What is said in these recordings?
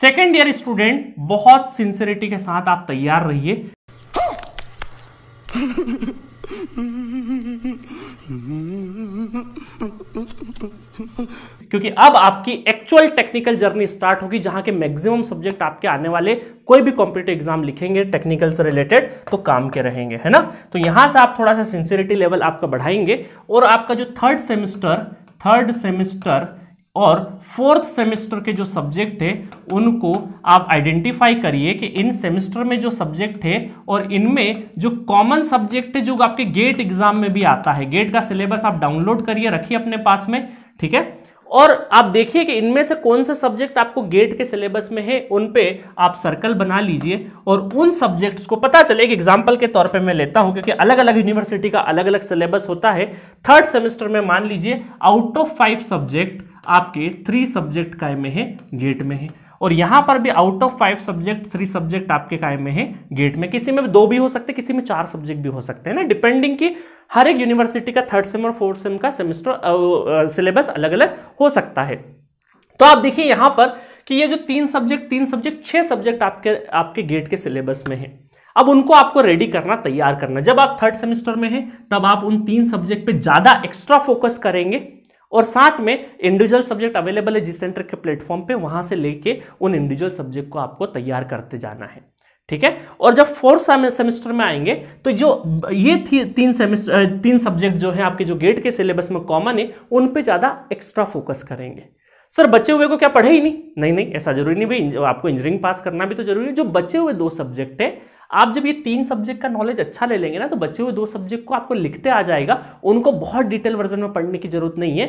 Second year student बहुत sincerity के साथ आप तैयार रहिए क्योंकि अब आपकी एक्चुअल टेक्निकल जर्नी स्टार्ट होगी जहां के मैक्सिमम सब्जेक्ट आपके आने वाले कोई भी कॉम्पिटेटिव एग्जाम लिखेंगे टेक्निकल से रिलेटेड तो काम के रहेंगे है ना तो यहां से आप थोड़ा सा सिंसियरिटी लेवल आपका बढ़ाएंगे और आपका जो थर्ड सेमेस्टर थर्ड सेमेस्टर और फोर्थ सेमेस्टर के जो सब्जेक्ट थे उनको आप आइडेंटिफाई करिए कि इन सेमेस्टर में जो सब्जेक्ट थे और इनमें जो कॉमन सब्जेक्ट है जो आपके गेट एग्जाम में भी आता है गेट का सिलेबस आप डाउनलोड करिए रखिए अपने पास में ठीक है और आप देखिए कि इनमें से कौन से सब्जेक्ट आपको गेट के सिलेबस में है उन पे आप सर्कल बना लीजिए और उन सब्जेक्ट्स को पता चले एक एग्जाम्पल के तौर पे मैं लेता हूं क्योंकि अलग अलग यूनिवर्सिटी का अलग अलग सिलेबस होता है थर्ड सेमेस्टर में मान लीजिए आउट ऑफ फाइव सब्जेक्ट आपके थ्री सब्जेक्ट का में है गेट में है और यहां पर भी out of five subject three subject आपके कायम में है गेट में किसी में दो भी हो सकते किसी में चार सब्जेक्ट भी हो सकते हैं ना डिपेंडिंग की हर एक यूनिवर्सिटी का थर्ड सेम और फोर्थ सेम का सेमेस्टर सिलेबस अलग अलग हो सकता है तो आप देखिए यहां पर कि ये जो तीन सब्जेक्ट तीन सब्जेक्ट छह सब्जेक्ट आपके आपके गेट के सिलेबस में है अब उनको आपको रेडी करना तैयार करना जब आप थर्ड सेमेस्टर में हैं तब आप उन तीन सब्जेक्ट पे ज़्यादा एक्स्ट्रा फोकस करेंगे और साथ में इंडिविजुअल सब्जेक्ट अवेलेबल है जिस सेंटर के प्लेटफॉर्म पे वहां से लेके उन इंडिविजुअल सब्जेक्ट को आपको तैयार करते जाना है ठीक है और जब फोर्थ सेमेस्टर में आएंगे तो जो ये थी, तीन सेमेस्टर तीन सब्जेक्ट जो है आपके जो गेट के सिलेबस में कॉमन है उन पे ज़्यादा एक्स्ट्रा फोकस करेंगे सर बचे हुए को क्या पढ़े ही नहीं नहीं नहीं ऐसा जरूरी नहीं भाई आपको इंजीनियरिंग पास करना भी तो जरूरी है जो बचे हुए दो सब्जेक्ट है आप जब ये तीन सब्जेक्ट का नॉलेज अच्छा ले लेंगे ना तो बचे हुए दो सब्जेक्ट को आपको लिखते आ जाएगा उनको बहुत डिटेल वर्जन में पढ़ने की जरूरत नहीं है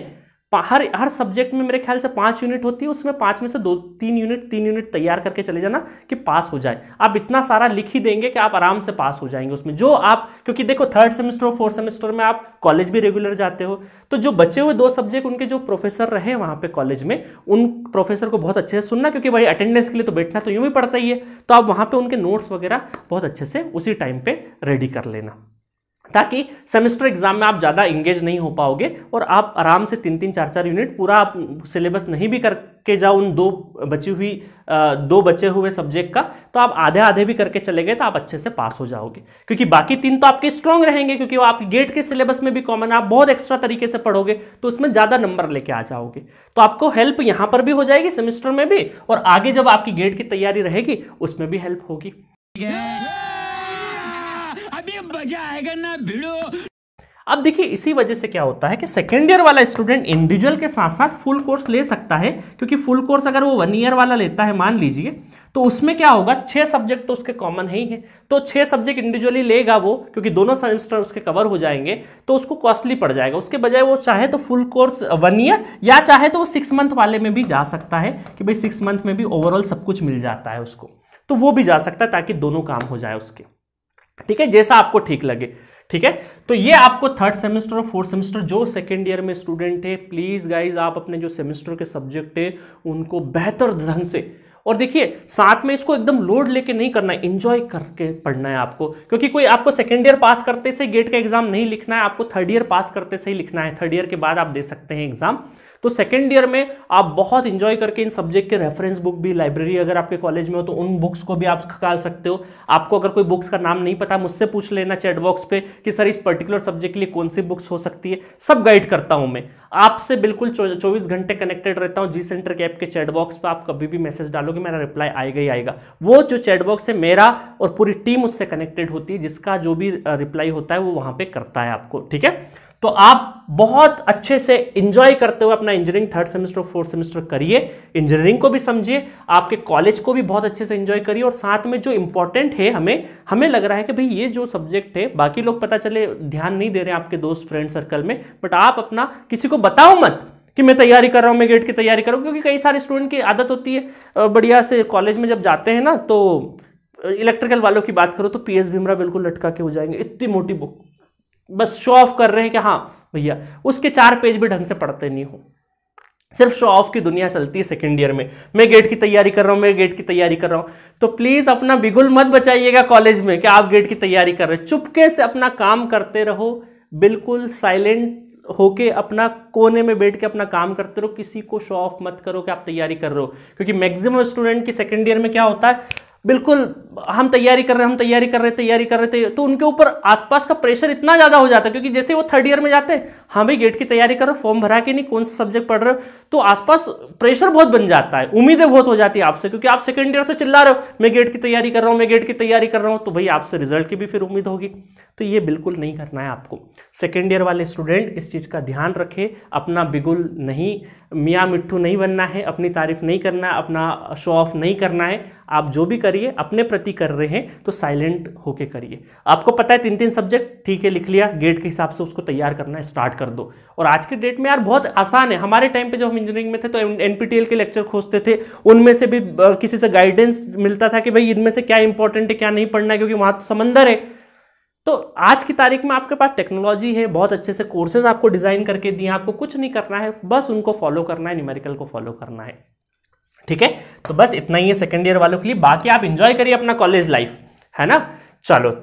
हर हर सब्जेक्ट में मेरे ख्याल से पाँच यूनिट होती है उसमें पाँच में से दो तीन यूनिट तीन यूनिट तैयार करके चले जाना कि पास हो जाए आप इतना सारा लिख ही देंगे कि आप आराम से पास हो जाएंगे उसमें जो आप क्योंकि देखो थर्ड सेमेस्टर और फोर्थ सेमेस्टर में आप कॉलेज भी रेगुलर जाते हो तो जो बचे हुए दो सब्जेक्ट उनके जो प्रोफेसर रहे वहाँ पर कॉलेज में उन प्रोफेसर को बहुत अच्छे से सुनना क्योंकि भाई अटेंडेंस के लिए तो बैठना तो यूँ भी पड़ता ही है तो आप वहाँ पर उनके नोट्स वगैरह बहुत अच्छे से उसी टाइम पर रेडी कर लेना ताकि सेमेस्टर एग्जाम में आप ज़्यादा इंगेज नहीं हो पाओगे और आप आराम से तीन तीन चार चार यूनिट पूरा आप सिलेबस नहीं भी करके जाओ उन दो बची हुई दो बचे हुए सब्जेक्ट का तो आप आधे आधे भी करके चले गए तो आप अच्छे से पास हो जाओगे क्योंकि बाकी तीन तो आपके स्ट्रांग रहेंगे क्योंकि वो आपके गेट के सिलेबस में भी कॉमन आप बहुत एक्स्ट्रा तरीके से पढ़ोगे तो उसमें ज़्यादा नंबर लेके आ जाओगे तो आपको हेल्प यहाँ पर भी हो जाएगी सेमेस्टर में भी और आगे जब आपकी गेट की तैयारी रहेगी उसमें भी हेल्प होगी yeah! मजा आएगा ना भिड़ो अब देखिए इसी वजह से क्या होता है कि सेकेंड ईयर वाला स्टूडेंट इंडिविजुअल के साथ साथ फुल कोर्स ले सकता है क्योंकि फुल कोर्स अगर वो वन ईयर वाला लेता है मान लीजिए तो उसमें क्या होगा छह सब्जेक्ट तो उसके कॉमन ही है तो छह सब्जेक्ट इंडिविजुअली लेगा वो क्योंकि दोनों सेमेस्टर उसके कवर हो जाएंगे तो उसको कॉस्टली पड़ जाएगा उसके बजाय वो चाहे तो फुल कोर्स वन ईयर या चाहे तो वो सिक्स मंथ वाले में भी जा सकता है कि भाई सिक्स मंथ में भी ओवरऑल सब कुछ मिल जाता है उसको तो वो भी जा सकता है ताकि दोनों काम हो जाए उसके ठीक है जैसा आपको ठीक लगे ठीक है तो ये आपको थर्ड सेमेस्टर और फोर्थ सेमेस्टर जो सेकेंड ईयर में स्टूडेंट है प्लीज़ गाइज आप अपने जो सेमेस्टर के सब्जेक्ट है उनको बेहतर ढंग से और देखिए साथ में इसको एकदम लोड लेके नहीं करना है इंजॉय करके पढ़ना है आपको क्योंकि कोई आपको सेकेंड ईयर पास करते से गेट का एग्जाम नहीं लिखना है आपको थर्ड ईयर पास करते से ही लिखना है थर्ड ईयर के बाद आप दे सकते हैं एग्जाम तो सेकेंड ईयर में आप बहुत इंजॉय करके इन सब्जेक्ट के रेफरेंस बुक भी लाइब्रेरी अगर आपके कॉलेज में हो तो उन बुक्स को भी आप खकाल सकते हो आपको अगर कोई बुक्स का नाम नहीं पता मुझसे पूछ लेना चैटबॉक्स पर पे कि सर इस पर्टिकुलर सब्जेक्ट के लिए कौन सी बुक्स हो सकती है सब गाइड करता हूं मैं आपसे बिल्कुल चौबीस घंटे कनेक्टेड रहता हूँ जी सेंटर के ऐप के चैटबॉक्स पर आप कभी भी मैसेज डालोगे मेरा रिप्लाई आएगा ही आएगा वो जो चैटबॉक्स है मेरा और पूरी टीम उससे कनेक्टेड होती है जिसका जो भी रिप्लाई होता है वो वहाँ पर करता है आपको ठीक है तो आप बहुत अच्छे से इंजॉय करते हुए अपना engineering third semester fourth semester करिए इंजीनियरिंग को भी समझिए आपके कॉलेज को भी बहुत अच्छे से इंजॉय करिए और साथ में जो इंपॉर्टेंट है हमें हमें लग रहा है कि भाई ये जो सब्जेक्ट है बाकी लोग पता चले ध्यान नहीं दे रहे हैं आपके दोस्त फ्रेंड सर्कल में बट आप अपना किसी को बताओ मत कि मैं तैयारी कर रहा हूँ मैं गेट की तैयारी कर रहा हूँ क्योंकि कई सारे स्टूडेंट की आदत होती है बढ़िया से कॉलेज में जब जाते हैं ना तो इलेक्ट्रिकल वालों की बात करो तो पी एस भीमरा बिल्कुल लटका के हो जाएंगे इतनी मोटी बुक बस शो ऑफ कर रहे हैं कि हाँ भैया उसके चार पेज भी ढंग से पढ़ते नहीं हो सिर्फ शो ऑफ की दुनिया चलती है सेकेंड ईयर में मैं गेट की तैयारी कर रहा हूँ मैं गेट की तैयारी कर रहा हूँ तो प्लीज़ अपना बिगुल मत बचाइएगा कॉलेज में कि आप गेट की तैयारी कर रहे हैं चुपके से अपना काम करते रहो बिल्कुल साइलेंट होके अपना कोने में बैठ के अपना काम करते रहो किसी को शो ऑफ मत करो कि आप तैयारी कर रहे हो क्योंकि मैक्सिमम स्टूडेंट की सेकेंड ईयर में क्या होता है बिल्कुल हम तैयारी कर रहे हैं हम तैयारी कर रहे हैं तैयारी कर रहे थे तो उनके ऊपर आसपास का प्रेशर इतना ज़्यादा हो जाता है क्योंकि जैसे वो थर्ड ईयर में जाते हैं हाँ भाई गेट की तैयारी करो फॉर्म भरा के नहीं कौन सा सब्जेक्ट पढ़ रहे हो तो आसपास प्रेशर बहुत बन जाता है उम्मीदें बहुत हो जाती है आपसे क्योंकि आप सेकेंड ईयर से चिल्ला रहे हो मैं गेट की तैयारी कर रहा हूँ मैं गेट की तैयारी कर रहा हूँ तो भाई आपसे रिजल्ट की भी फिर उम्मीद होगी तो ये बिल्कुल नहीं करना है आपको सेकेंड ईयर वाले स्टूडेंट इस चीज़ का ध्यान रखे अपना बिगुल नहीं मियाँ मिट्ठू नहीं बनना है अपनी तारीफ नहीं करना अपना शो ऑफ नहीं करना है आप जो भी करिए अपने प्रति कर रहे हैं तो साइलेंट होके करिए आपको पता है तीन तीन सब्जेक्ट ठीक है लिख लिया गेट के हिसाब से उसको तैयार करना स्टार्ट कर दो और आज के डेट में यार बहुत आसान है हमारे टाइम पे जब हम इंजीनियरिंग में थे तो एनपीटीएल के लेक्चर खोजते थे उनमें से भी किसी से गाइडेंस मिलता था कि भाई इनमें से क्या इंपॉर्टेंट है क्या नहीं पढ़ना है क्योंकि वहाँ तो समंदर है तो आज की तारीख में आपके पास टेक्नोलॉजी है बहुत अच्छे से कोर्सेज आपको डिज़ाइन करके दिए आपको कुछ नहीं करना है बस उनको फॉलो करना है न्यूमेरिकल को फॉलो करना है ठीक है तो बस इतना ही है सेकेंड ईयर वालों के लिए बाकी आप इंजॉय करिए अपना कॉलेज लाइफ है ना चलो